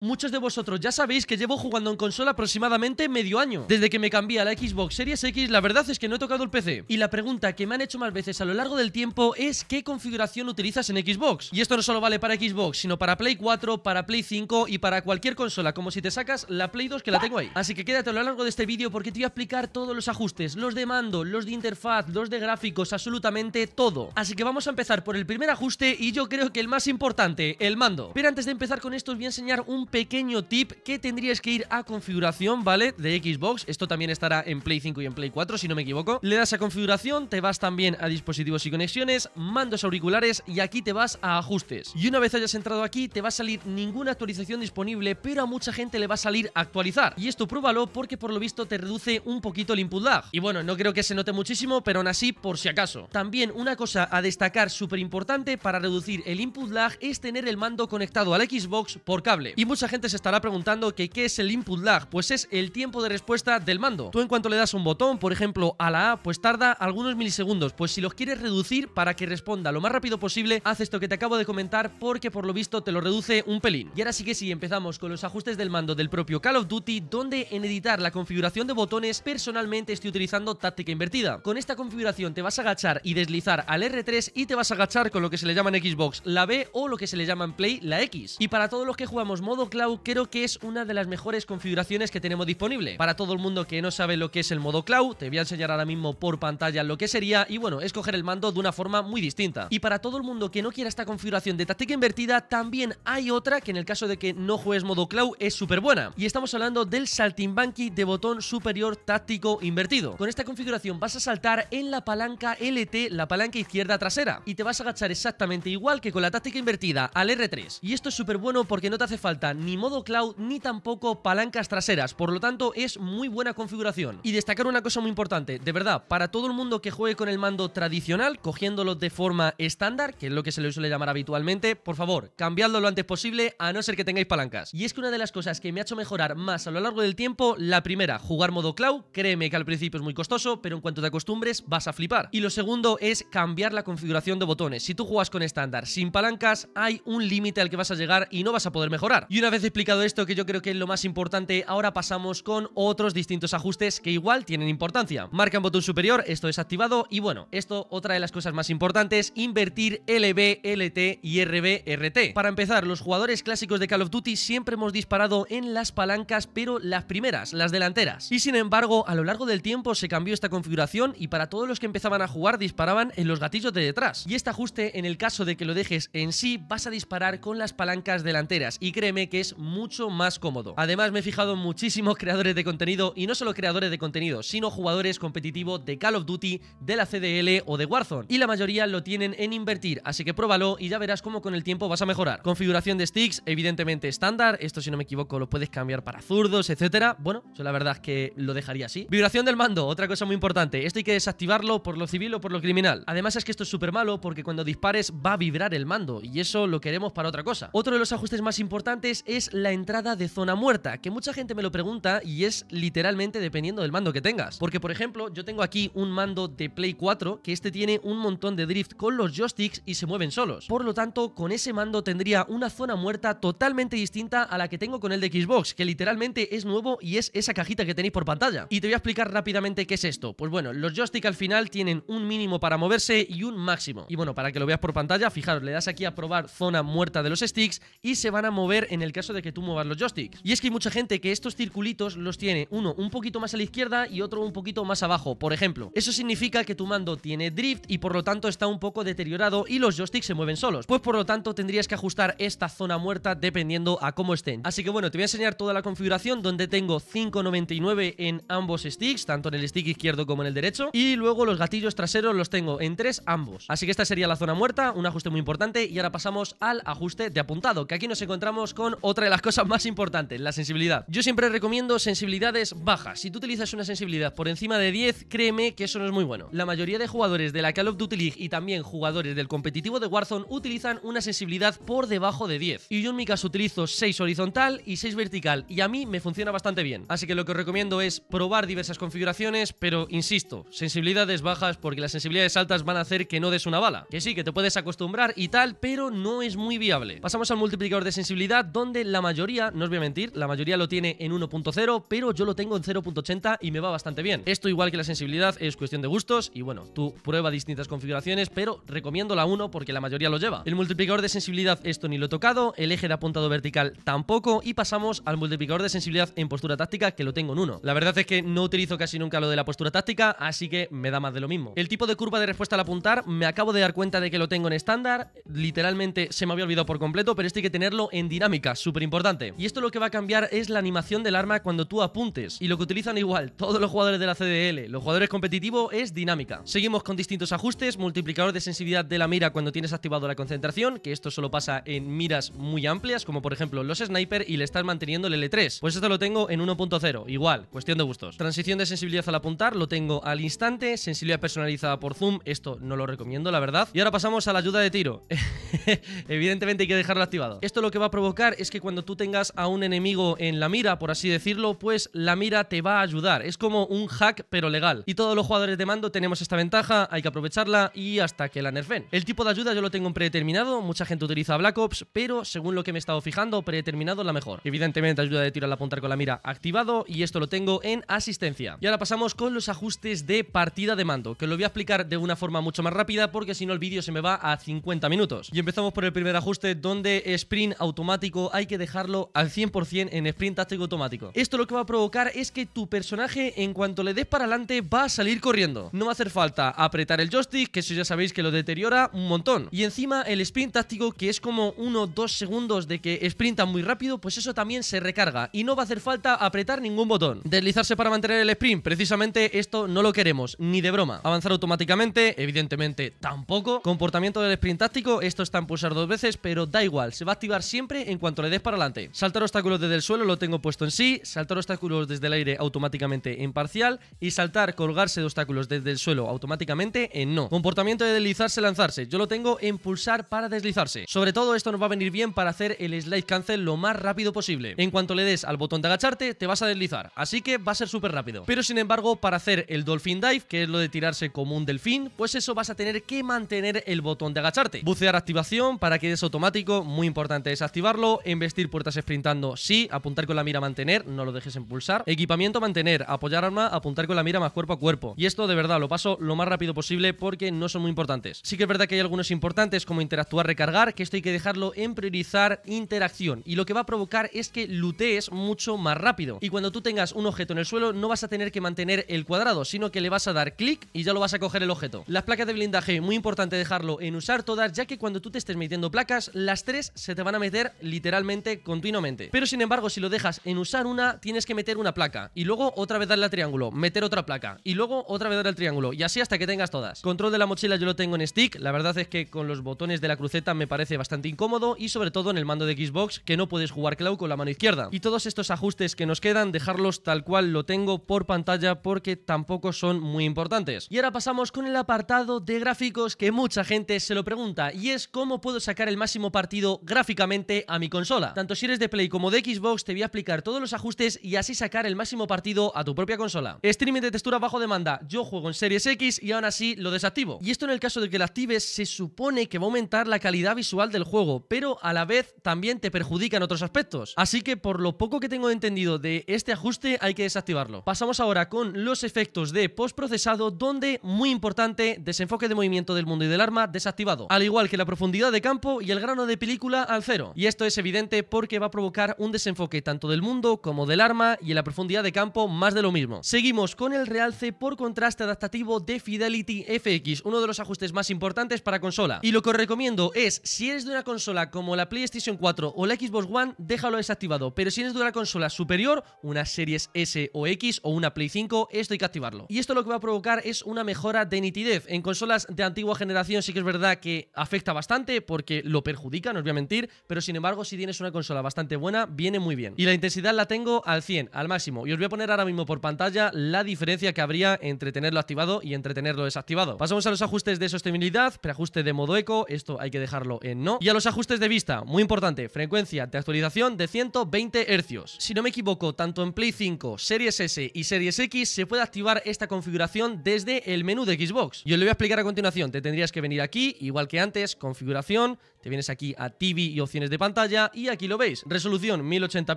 Muchos de vosotros ya sabéis que llevo jugando en consola aproximadamente medio año, desde que me cambié a la Xbox Series X, la verdad es que no he tocado el PC. Y la pregunta que me han hecho más veces a lo largo del tiempo es ¿qué configuración utilizas en Xbox? Y esto no solo vale para Xbox, sino para Play 4, para Play 5 y para cualquier consola, como si te sacas la Play 2 que la tengo ahí. Así que quédate a lo largo de este vídeo porque te voy a explicar todos los ajustes, los de mando, los de interfaz, los de gráficos, absolutamente todo. Así que vamos a empezar por el primer ajuste y yo creo que el más importante, el mando. Pero antes de empezar con esto os voy a enseñar un pequeño tip que tendrías que ir a configuración, ¿vale? De Xbox, esto también estará en Play 5 y en Play 4, si no me equivoco. Le das a configuración, te vas también a dispositivos y conexiones, mandos auriculares y aquí te vas a ajustes. Y una vez hayas entrado aquí, te va a salir ninguna actualización disponible, pero a mucha gente le va a salir actualizar. Y esto pruébalo porque por lo visto te reduce un poquito el input lag. Y bueno, no creo que se note muchísimo, pero aún así, por si acaso. También una cosa a destacar súper importante para reducir el input lag es tener el mando conectado al Xbox por cable. Y Mucha gente se estará preguntando que qué es el input lag, pues es el tiempo de respuesta del mando. Tú en cuanto le das un botón, por ejemplo a la A, pues tarda algunos milisegundos, pues si los quieres reducir para que responda lo más rápido posible, haz esto que te acabo de comentar porque por lo visto te lo reduce un pelín. Y ahora sí que sí, empezamos con los ajustes del mando del propio Call of Duty, donde en editar la configuración de botones personalmente estoy utilizando táctica invertida. Con esta configuración te vas a agachar y deslizar al R3 y te vas a agachar con lo que se le llama en Xbox la B o lo que se le llama en Play la X. Y para todos los que jugamos modo cloud creo que es una de las mejores configuraciones que tenemos disponible. Para todo el mundo que no sabe lo que es el modo cloud, te voy a enseñar ahora mismo por pantalla lo que sería y bueno, es escoger el mando de una forma muy distinta. Y para todo el mundo que no quiera esta configuración de táctica invertida, también hay otra que en el caso de que no juegues modo cloud es súper buena. Y estamos hablando del saltimbanqui de botón superior táctico invertido. Con esta configuración vas a saltar en la palanca LT, la palanca izquierda trasera, y te vas a agachar exactamente igual que con la táctica invertida al R3. Y esto es súper bueno porque no te hace falta ni modo cloud ni tampoco palancas traseras, por lo tanto es muy buena configuración. Y destacar una cosa muy importante, de verdad, para todo el mundo que juegue con el mando tradicional, cogiéndolo de forma estándar, que es lo que se le suele llamar habitualmente, por favor, cambiadlo lo antes posible, a no ser que tengáis palancas. Y es que una de las cosas que me ha hecho mejorar más a lo largo del tiempo, la primera, jugar modo cloud, créeme que al principio es muy costoso, pero en cuanto te acostumbres vas a flipar. Y lo segundo es cambiar la configuración de botones. Si tú juegas con estándar sin palancas, hay un límite al que vas a llegar y no vas a poder mejorar. Y una una vez explicado esto, que yo creo que es lo más importante, ahora pasamos con otros distintos ajustes que igual tienen importancia. Marca en botón superior, esto es activado y bueno, esto otra de las cosas más importantes, invertir LB, LT y RBRT. Para empezar, los jugadores clásicos de Call of Duty siempre hemos disparado en las palancas, pero las primeras, las delanteras. Y sin embargo, a lo largo del tiempo se cambió esta configuración y para todos los que empezaban a jugar disparaban en los gatillos de detrás. Y este ajuste, en el caso de que lo dejes en sí, vas a disparar con las palancas delanteras y créeme que es mucho más cómodo. Además me he fijado en muchísimos creadores de contenido y no solo creadores de contenido, sino jugadores competitivos de Call of Duty, de la CDL o de Warzone. Y la mayoría lo tienen en invertir, así que pruébalo y ya verás cómo con el tiempo vas a mejorar. Configuración de sticks, evidentemente estándar, esto si no me equivoco lo puedes cambiar para zurdos, etcétera. Bueno, yo la verdad es que lo dejaría así. Vibración del mando, otra cosa muy importante, esto hay que desactivarlo por lo civil o por lo criminal. Además es que esto es súper malo porque cuando dispares va a vibrar el mando y eso lo queremos para otra cosa. Otro de los ajustes más importantes es la entrada de zona muerta, que mucha gente me lo pregunta y es literalmente dependiendo del mando que tengas. Porque, por ejemplo, yo tengo aquí un mando de Play 4, que este tiene un montón de drift con los joysticks y se mueven solos. Por lo tanto, con ese mando tendría una zona muerta totalmente distinta a la que tengo con el de Xbox, que literalmente es nuevo y es esa cajita que tenéis por pantalla. Y te voy a explicar rápidamente qué es esto. Pues bueno, los Joysticks al final tienen un mínimo para moverse y un máximo. Y bueno, para que lo veas por pantalla, fijaros, le das aquí a probar zona muerta de los sticks y se van a mover en el caso de que tú muevas los joysticks. Y es que hay mucha gente que estos circulitos los tiene uno un poquito más a la izquierda y otro un poquito más abajo, por ejemplo. Eso significa que tu mando tiene drift y por lo tanto está un poco deteriorado y los joysticks se mueven solos. Pues por lo tanto tendrías que ajustar esta zona muerta dependiendo a cómo estén. Así que bueno, te voy a enseñar toda la configuración donde tengo 5.99 en ambos sticks, tanto en el stick izquierdo como en el derecho. Y luego los gatillos traseros los tengo en tres ambos. Así que esta sería la zona muerta, un ajuste muy importante y ahora pasamos al ajuste de apuntado, que aquí nos encontramos con otra de las cosas más importantes, la sensibilidad. Yo siempre recomiendo sensibilidades bajas. Si tú utilizas una sensibilidad por encima de 10, créeme que eso no es muy bueno. La mayoría de jugadores de la Call of Duty League y también jugadores del competitivo de Warzone utilizan una sensibilidad por debajo de 10. Y yo en mi caso utilizo 6 horizontal y 6 vertical y a mí me funciona bastante bien. Así que lo que os recomiendo es probar diversas configuraciones, pero insisto, sensibilidades bajas porque las sensibilidades altas van a hacer que no des una bala. Que sí, que te puedes acostumbrar y tal, pero no es muy viable. Pasamos al multiplicador de sensibilidad donde de la mayoría, no os voy a mentir, la mayoría lo tiene en 1.0, pero yo lo tengo en 0.80 y me va bastante bien. Esto igual que la sensibilidad es cuestión de gustos y bueno, tú prueba distintas configuraciones, pero recomiendo la 1 porque la mayoría lo lleva. El multiplicador de sensibilidad esto ni lo he tocado, el eje de apuntado vertical tampoco y pasamos al multiplicador de sensibilidad en postura táctica que lo tengo en 1. La verdad es que no utilizo casi nunca lo de la postura táctica, así que me da más de lo mismo. El tipo de curva de respuesta al apuntar me acabo de dar cuenta de que lo tengo en estándar, literalmente se me había olvidado por completo, pero esto hay que tenerlo en dinámicas súper importante. Y esto lo que va a cambiar es la animación del arma cuando tú apuntes. Y lo que utilizan igual todos los jugadores de la CDL, los jugadores competitivos, es dinámica. Seguimos con distintos ajustes, multiplicador de sensibilidad de la mira cuando tienes activado la concentración, que esto solo pasa en miras muy amplias, como por ejemplo los sniper y le estás manteniendo el L3. Pues esto lo tengo en 1.0, igual, cuestión de gustos. Transición de sensibilidad al apuntar, lo tengo al instante, sensibilidad personalizada por zoom, esto no lo recomiendo, la verdad. Y ahora pasamos a la ayuda de tiro. Evidentemente hay que dejarlo activado. Esto lo que va a provocar es que cuando tú tengas a un enemigo en la mira, por así decirlo, pues la mira te va a ayudar. Es como un hack, pero legal. Y todos los jugadores de mando tenemos esta ventaja, hay que aprovecharla y hasta que la nerfen. El tipo de ayuda yo lo tengo en predeterminado, mucha gente utiliza Black Ops, pero según lo que me he estado fijando, predeterminado es la mejor. Evidentemente ayuda de tirar la apuntar con la mira activado y esto lo tengo en asistencia. Y ahora pasamos con los ajustes de partida de mando, que lo voy a explicar de una forma mucho más rápida porque si no el vídeo se me va a 50 minutos. Y empezamos por el primer ajuste donde sprint automático hay que dejarlo al 100% en sprint táctico automático. Esto lo que va a provocar es que tu personaje en cuanto le des para adelante va a salir corriendo. No va a hacer falta apretar el joystick, que eso ya sabéis que lo deteriora un montón. Y encima el sprint táctico, que es como 1-2 segundos de que sprinta muy rápido, pues eso también se recarga y no va a hacer falta apretar ningún botón. Deslizarse para mantener el sprint, precisamente esto no lo queremos, ni de broma. Avanzar automáticamente, evidentemente tampoco. Comportamiento del sprint táctico, esto está en pulsar dos veces, pero da igual, se va a activar siempre en cuanto le des para adelante. Saltar obstáculos desde el suelo lo tengo puesto en sí, saltar obstáculos desde el aire automáticamente en parcial y saltar, colgarse de obstáculos desde el suelo automáticamente en no. Comportamiento de deslizarse, lanzarse. Yo lo tengo en pulsar para deslizarse. Sobre todo esto nos va a venir bien para hacer el slide cancel lo más rápido posible. En cuanto le des al botón de agacharte, te vas a deslizar, así que va a ser súper rápido. Pero sin embargo, para hacer el dolphin dive, que es lo de tirarse como un delfín, pues eso vas a tener que mantener el botón de agacharte. Bucear activación para que des automático, muy importante desactivarlo. En em- vestir puertas sprintando, sí. Apuntar con la mira, mantener, no lo dejes impulsar. Equipamiento, mantener. Apoyar arma, apuntar con la mira más cuerpo a cuerpo. Y esto de verdad lo paso lo más rápido posible porque no son muy importantes. Sí que es verdad que hay algunos importantes como interactuar, recargar, que esto hay que dejarlo en priorizar interacción. Y lo que va a provocar es que lutees mucho más rápido. Y cuando tú tengas un objeto en el suelo, no vas a tener que mantener el cuadrado, sino que le vas a dar clic y ya lo vas a coger el objeto. Las placas de blindaje, muy importante dejarlo en usar todas, ya que cuando tú te estés metiendo placas, las tres se te van a meter literalmente continuamente. Pero sin embargo, si lo dejas en usar una, tienes que meter una placa. Y luego otra vez darle al triángulo, meter otra placa. Y luego otra vez darle el triángulo. Y así hasta que tengas todas. Control de la mochila yo lo tengo en stick. La verdad es que con los botones de la cruceta me parece bastante incómodo. Y sobre todo en el mando de Xbox, que no puedes jugar Cloud con la mano izquierda. Y todos estos ajustes que nos quedan, dejarlos tal cual lo tengo por pantalla porque tampoco son muy importantes. Y ahora pasamos con el apartado de gráficos que mucha gente se lo pregunta. Y es cómo puedo sacar el máximo partido gráficamente a mi consola tanto si eres de Play como de Xbox, te voy a explicar todos los ajustes y así sacar el máximo partido a tu propia consola. Streaming de textura bajo demanda. Yo juego en Series X y aún así lo desactivo. Y esto en el caso de que lo actives, se supone que va a aumentar la calidad visual del juego, pero a la vez también te perjudica en otros aspectos. Así que por lo poco que tengo entendido de este ajuste, hay que desactivarlo. Pasamos ahora con los efectos de postprocesado, donde, muy importante, desenfoque de movimiento del mundo y del arma desactivado. Al igual que la profundidad de campo y el grano de película al cero. Y esto es evidente porque va a provocar un desenfoque tanto del mundo como del arma y en la profundidad de campo más de lo mismo. Seguimos con el realce por contraste adaptativo de Fidelity FX, uno de los ajustes más importantes para consola. Y lo que os recomiendo es, si eres de una consola como la PlayStation 4 o la Xbox One, déjalo desactivado, pero si eres de una consola superior, una Series S o X o una Play 5, esto hay que activarlo. Y esto lo que va a provocar es una mejora de nitidez. En consolas de antigua generación sí que es verdad que afecta bastante porque lo perjudica, no os voy a mentir, pero sin embargo si tienes es una consola bastante buena, viene muy bien. Y la intensidad la tengo al 100, al máximo. Y os voy a poner ahora mismo por pantalla la diferencia que habría entre tenerlo activado y entre tenerlo desactivado. Pasamos a los ajustes de sostenibilidad, preajuste de modo eco, esto hay que dejarlo en no. Y a los ajustes de vista, muy importante, frecuencia de actualización de 120 Hz. Si no me equivoco, tanto en Play 5, Series S y Series X se puede activar esta configuración desde el menú de Xbox. Yo os lo voy a explicar a continuación, te tendrías que venir aquí, igual que antes, configuración, te vienes aquí a TV y opciones de pantalla y aquí lo veis. Resolución 1080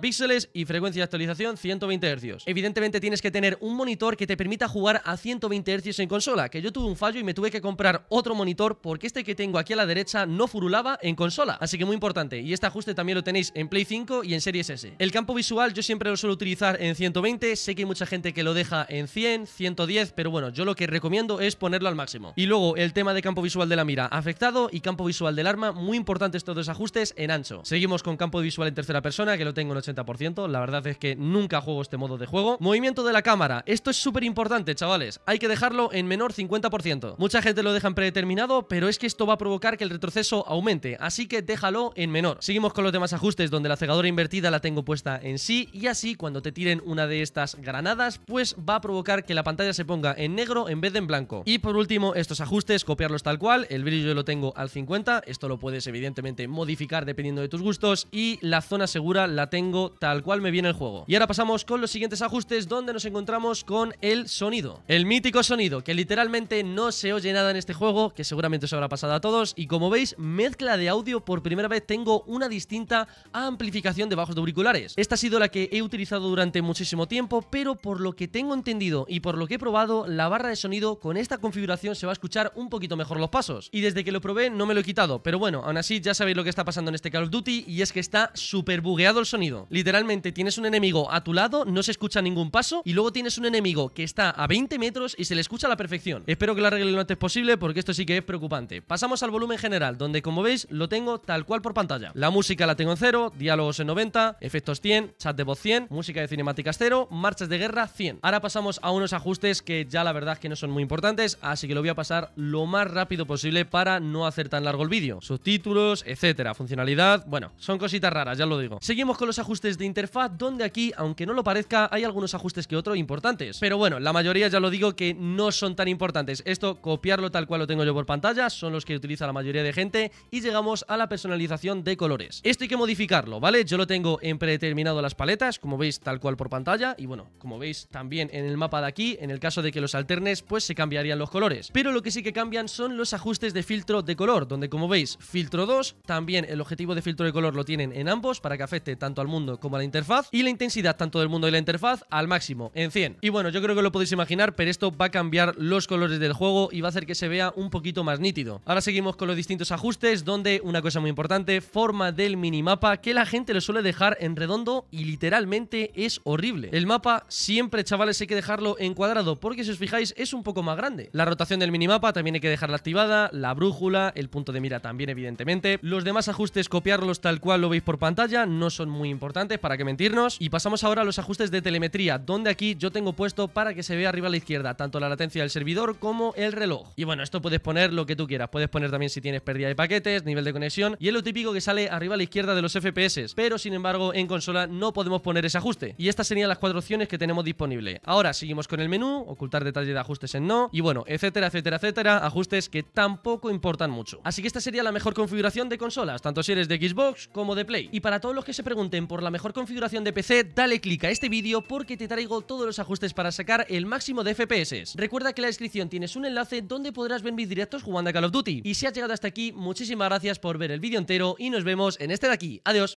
píxeles y frecuencia de actualización 120 Hz. Evidentemente tienes que tener un monitor que te permita jugar a 120 Hz en consola, que yo tuve un fallo y me tuve que comprar otro monitor porque este que tengo aquí a la derecha no furulaba en consola. Así que muy importante. Y este ajuste también lo tenéis en Play 5 y en Series S. El campo visual yo siempre lo suelo utilizar en 120. Sé que hay mucha gente que lo deja en 100, 110, pero bueno, yo lo que recomiendo es ponerlo al máximo. Y luego el tema de campo visual de la mira afectado y campo visual del arma muy todos estos ajustes en ancho. Seguimos con campo visual en tercera persona, que lo tengo en 80%. La verdad es que nunca juego este modo de juego. Movimiento de la cámara. Esto es súper importante, chavales. Hay que dejarlo en menor 50%. Mucha gente lo deja en predeterminado, pero es que esto va a provocar que el retroceso aumente. Así que déjalo en menor. Seguimos con los demás ajustes, donde la cegadora invertida la tengo puesta en sí. Y así, cuando te tiren una de estas granadas, pues va a provocar que la pantalla se ponga en negro en vez de en blanco. Y por último, estos ajustes, copiarlos tal cual. El brillo yo lo tengo al 50. Esto lo puedes evidentemente modificar dependiendo de tus gustos y la zona segura la tengo tal cual me viene el juego. Y ahora pasamos con los siguientes ajustes donde nos encontramos con el sonido. El mítico sonido que literalmente no se oye nada en este juego, que seguramente os habrá pasado a todos y como veis mezcla de audio por primera vez tengo una distinta amplificación de bajos de auriculares. Esta ha sido la que he utilizado durante muchísimo tiempo pero por lo que tengo entendido y por lo que he probado la barra de sonido con esta configuración se va a escuchar un poquito mejor los pasos y desde que lo probé no me lo he quitado pero bueno a así, ya sabéis lo que está pasando en este Call of Duty y es que está súper bugueado el sonido. Literalmente, tienes un enemigo a tu lado, no se escucha ningún paso y luego tienes un enemigo que está a 20 metros y se le escucha a la perfección. Espero que lo arreglen lo antes posible porque esto sí que es preocupante. Pasamos al volumen general, donde como veis lo tengo tal cual por pantalla. La música la tengo en 0, diálogos en 90, efectos 100, chat de voz 100, música de cinemáticas 0, marchas de guerra 100. Ahora pasamos a unos ajustes que ya la verdad es que no son muy importantes, así que lo voy a pasar lo más rápido posible para no hacer tan largo el vídeo. Subtítulos etcétera, funcionalidad, bueno, son cositas raras, ya lo digo. Seguimos con los ajustes de interfaz, donde aquí, aunque no lo parezca, hay algunos ajustes que otro importantes. Pero bueno, la mayoría ya lo digo que no son tan importantes. Esto, copiarlo tal cual lo tengo yo por pantalla, son los que utiliza la mayoría de gente y llegamos a la personalización de colores. Esto hay que modificarlo, ¿vale? Yo lo tengo en predeterminado las paletas, como veis tal cual por pantalla y bueno, como veis también en el mapa de aquí, en el caso de que los alternes, pues se cambiarían los colores. Pero lo que sí que cambian son los ajustes de filtro de color, donde como veis, filtro 2. También el objetivo de filtro de color lo tienen en ambos para que afecte tanto al mundo como a la interfaz. Y la intensidad tanto del mundo y la interfaz al máximo, en 100. Y bueno, yo creo que lo podéis imaginar, pero esto va a cambiar los colores del juego y va a hacer que se vea un poquito más nítido. Ahora seguimos con los distintos ajustes, donde una cosa muy importante, forma del minimapa, que la gente lo suele dejar en redondo y literalmente es horrible. El mapa siempre, chavales, hay que dejarlo en cuadrado, porque si os fijáis es un poco más grande. La rotación del minimapa también hay que dejarla activada, la brújula, el punto de mira también evidentemente los demás ajustes, copiarlos tal cual lo veis por pantalla, no son muy importantes, para qué mentirnos. Y pasamos ahora a los ajustes de telemetría, donde aquí yo tengo puesto para que se vea arriba a la izquierda, tanto la latencia del servidor como el reloj. Y bueno, esto puedes poner lo que tú quieras. Puedes poner también si tienes pérdida de paquetes, nivel de conexión, y es lo típico que sale arriba a la izquierda de los FPS. Pero sin embargo, en consola no podemos poner ese ajuste. Y estas serían las cuatro opciones que tenemos disponible. Ahora seguimos con el menú, ocultar detalle de ajustes en no, y bueno, etcétera, etcétera, etcétera, ajustes que tampoco importan mucho. Así que esta sería la mejor configuración configuración de consolas, tanto si eres de Xbox como de Play. Y para todos los que se pregunten por la mejor configuración de PC, dale clic a este vídeo porque te traigo todos los ajustes para sacar el máximo de FPS. Recuerda que en la descripción tienes un enlace donde podrás ver mis directos jugando a Call of Duty. Y si has llegado hasta aquí, muchísimas gracias por ver el vídeo entero y nos vemos en este de aquí. Adiós.